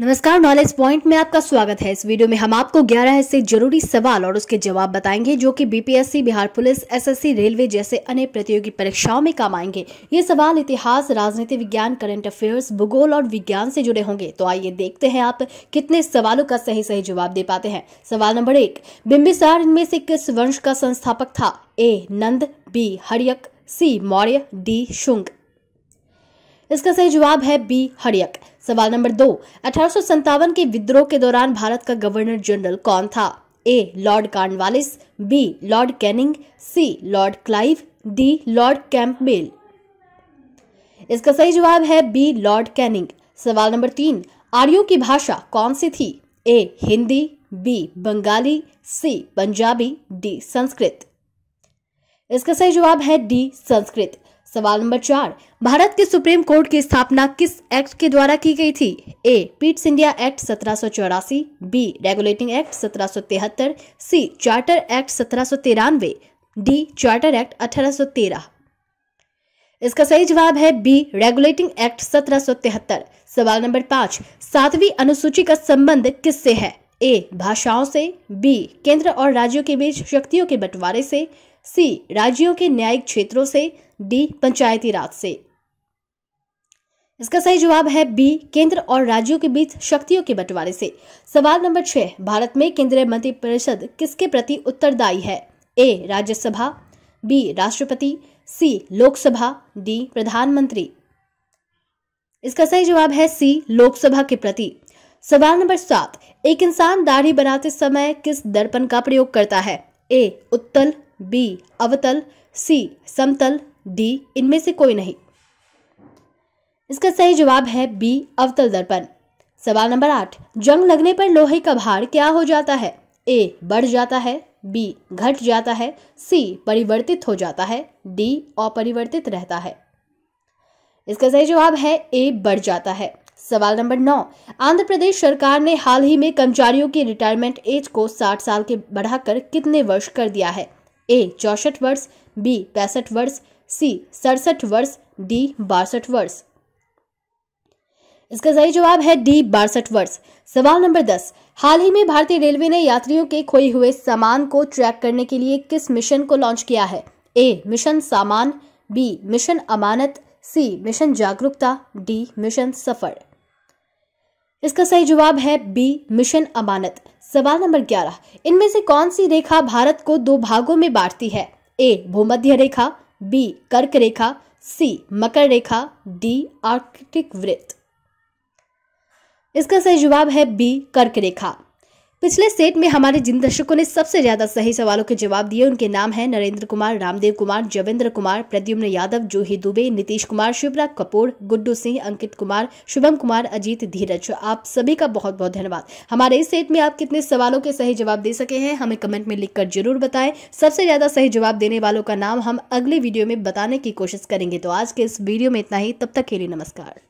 नमस्कार knowledge point में आपका स्वागत है इस वीडियो में हम आपको 11 ऐसे जरूरी सवाल और उसके जवाब बताएंगे जो कि BPSC Bihar police SSC railway जैसे अन्य प्रतियोगी परीक्षाओं में काम आएंगे ये सवाल इतिहास राजनीति विज्ञान करंट अफेयर्स भूगोल और विज्ञान से जुड़े होंगे तो आइए देखते हैं आप कितने सवालों का सही सही जवाब दे पाते हैं सवाल नंबर एक बिम्बिसार इनमें से किस वंश का संस्थापक था A Nand B Haryak C Maurya D Shunga इसका सही जवाब है बी हरियक सवाल नंबर दो अठारह के विद्रोह के दौरान भारत का गवर्नर जनरल कौन था A lord Cornwallis B lord Canning C lord Clive D lord Campbell इसका सही जवाब है बी लॉर्ड कैनिंग सवाल नंबर तीन आर्यो की भाषा कौन सी थी A Hindi B Bengali C Punjabi D Sanskrit इसका सही जवाब है डी संस्कृत सवाल नंबर चार भारत के सुप्रीम कोर्ट की स्थापना किस एक्ट के द्वारा की गई थी ए पीट्स इंडिया एक्ट सत्रह बी रेगुलेटिंग एक्ट सत्रह सी चार्टर एक्ट सत्रह डी चार्टर एक्ट अठारह इसका सही जवाब है बी रेगुलेटिंग एक्ट सत्रह सवाल नंबर पांच सातवीं अनुसूची का संबंध किससे है ए भाषाओं से बी केंद्र और राज्यों के बीच शक्तियों के बंटवारे से सी राज्यों के न्यायिक क्षेत्रों से डी पंचायती राज से इसका सही जवाब है बी केंद्र और राज्यों के बीच शक्तियों के बंटवारे से सवाल नंबर छह भारत में केंद्रीय मंत्रिपरिषद किसके प्रति उत्तरदायी है ए राज्यसभा बी राष्ट्रपति सी लोकसभा डी प्रधानमंत्री इसका सही जवाब है सी लोकसभा के प्रति सवाल नंबर सात एक इंसान दाढ़ी बनाते समय किस दर्पण का प्रयोग करता है ए उत्तल बी अवतल सी समतल डी इनमें से कोई नहीं इसका सही जवाब है बी अवतल दर्पण सवाल नंबर आठ जंग लगने पर लोहे का भार क्या हो जाता है ए बढ़ जाता है बी घट जाता है सी परिवर्तित हो जाता है डी अपरिवर्तित रहता है इसका सही जवाब है ए बढ़ जाता है सवाल नंबर नौ आंध्र प्रदेश सरकार ने हाल ही में कर्मचारियों की रिटायरमेंट एज को 60 साल के बढ़ाकर कितने वर्ष कर दिया है ए चौसठ वर्ष बी पैंसठ वर्ष सी सड़सठ वर्ष डी बासठ वर्ष इसका सही जवाब है डी बासठ वर्ष सवाल नंबर दस हाल ही में भारतीय रेलवे ने यात्रियों के खोए हुए सामान को ट्रैक करने के लिए किस मिशन को लॉन्च किया है ए मिशन सामान बी मिशन अमानत सी मिशन जागरूकता डी मिशन सफर इसका सही जवाब है बी मिशन अमानत सवाल नंबर ग्यारह इनमें से कौन सी रेखा भारत को दो भागों में बांटती है ए भूमध्य रेखा बी कर्क रेखा सी मकर रेखा डी आर्कटिक वृत्त इसका सही जवाब है बी कर्क रेखा पिछले सेट में हमारे जिन दर्शकों ने सबसे ज्यादा सही सवालों के जवाब दिए उनके नाम हैं नरेंद्र कुमार रामदेव कुमार जवेंद्र कुमार प्रद्युम्न यादव जूही दुबे नीतीश कुमार शिवराज कपूर गुड्डू सिंह अंकित कुमार शुभम कुमार अजीत धीरज आप सभी का बहुत बहुत धन्यवाद हमारे इस सेट में आप कितने सवालों के सही जवाब दे सके हैं हमें कमेंट में लिखकर जरूर बताए सबसे ज्यादा सही जवाब देने वालों का नाम हम अगले वीडियो में बताने की कोशिश करेंगे तो आज के इस वीडियो में इतना ही तब तक के लिए नमस्कार